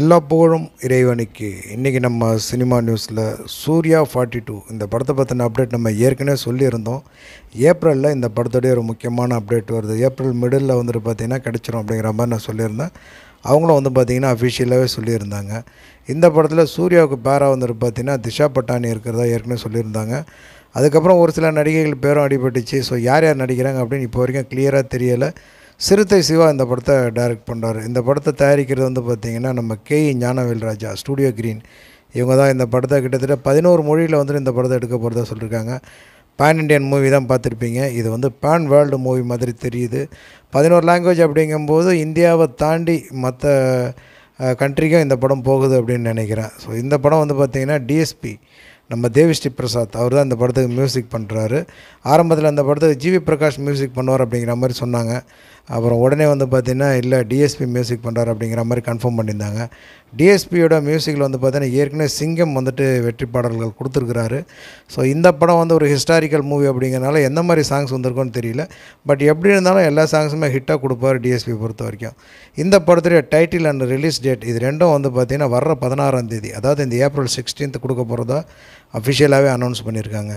எல்லா புகழும் இறைவனுக்கு இன்றைக்கி நம்ம சினிமா நியூஸில் சூர்யா ஃபார்ட்டி டூ இந்த படத்தை பற்றின அப்டேட் நம்ம ஏற்கனவே சொல்லியிருந்தோம் ஏப்ரலில் இந்த படத்துடைய ஒரு முக்கியமான அப்டேட் வருது ஏப்ரல் மிடில் வந்துட்டு பார்த்திங்கன்னா கிடச்சிரும் அப்படிங்கிற மாதிரி நான் சொல்லியிருந்தேன் அவங்களும் வந்து பார்த்திங்கன்னா அஃபிஷியலாகவே சொல்லியிருந்தாங்க இந்த படத்தில் சூர்யாவுக்கு பேராக வந்துட்டு பார்த்திங்கன்னா திஷா பட்டானி இருக்கிறதா ஏற்கனவே சொல்லியிருந்தாங்க அதுக்கப்புறம் ஒரு சில நடிகைகள் பேரும் அடிபட்டுச்சு ஸோ யார் யார் நடிக்கிறாங்க அப்படின்னு இப்போ வரைக்கும் கிளியராக தெரியலை சிறுத்தை சிவா இந்த படத்தை டைரக்ட் பண்ணுறாரு இந்த படத்தை தயாரிக்கிறது வந்து பார்த்திங்கன்னா நம்ம K Gnanavel Raja studio green இவங்க தான் இந்த படத்தை கிட்டத்தட்ட பதினோரு மொழியில் வந்துட்டு இந்த படத்தை எடுக்க போகிறதா சொல்லியிருக்காங்க பேன் இண்டியன் மூவி தான் பார்த்துருப்பீங்க இது வந்து பேன் வேர்ல்டு மூவி மாதிரி தெரியுது பதினோரு லாங்குவேஜ் அப்படிங்கும்போது இந்தியாவை தாண்டி மற்ற கண்ட்ரிக்கும் இந்த படம் போகுது அப்படின்னு நினைக்கிறேன் ஸோ இந்த படம் வந்து பார்த்திங்கன்னா டிஎஸ்பி நம்ம தேவிஸ்ரீ பிரசாத் அவர் தான் இந்த படத்துக்கு மியூசிக் பண்ணுறாரு ஆரம்பத்தில் அந்த படத்துக்கு ஜிவி பிரகாஷ் மியூசிக் பண்ணுவார் அப்படிங்கிற மாதிரி சொன்னாங்க அப்புறம் உடனே வந்து பார்த்திங்கன்னா இல்லை டிஎஸ்பி மியூசிக் பண்ணுறாரு அப்படிங்கிற மாதிரி கன்ஃபார்ம் பண்ணியிருந்தாங்க டிஎஸ்பியோட மியூசிக்கில் வந்து பார்த்தீங்கன்னா ஏற்கனவே சிங்கம் வந்துட்டு வெற்றி பாடல்கள் கொடுத்துருக்குறாரு ஸோ இந்த படம் வந்து ஒரு ஹிஸ்டாரிக்கல் மூவி அப்படிங்கிறனால எந்த மாதிரி சாங்ஸ் வந்திருக்கோன்னு தெரியல பட் எப்படி இருந்தாலும் எல்லா சாங்ஸுமே ஹிட்டாக கொடுப்பார் டிஎஸ்பி பொறுத்த வரைக்கும் இந்த படத்துடைய டைட்டில் அண்ட் ரிலீஸ் டேட் இது ரெண்டும் வந்து பார்த்திங்கன்னா வர்ற பதினாறாம் தேதி அதாவது இந்த ஏப்ரல் சிக்ஸ்டீன்த் கொடுக்க போகிறதா அஃபிஷியலாகவே அனௌன்ஸ் பண்ணியிருக்காங்க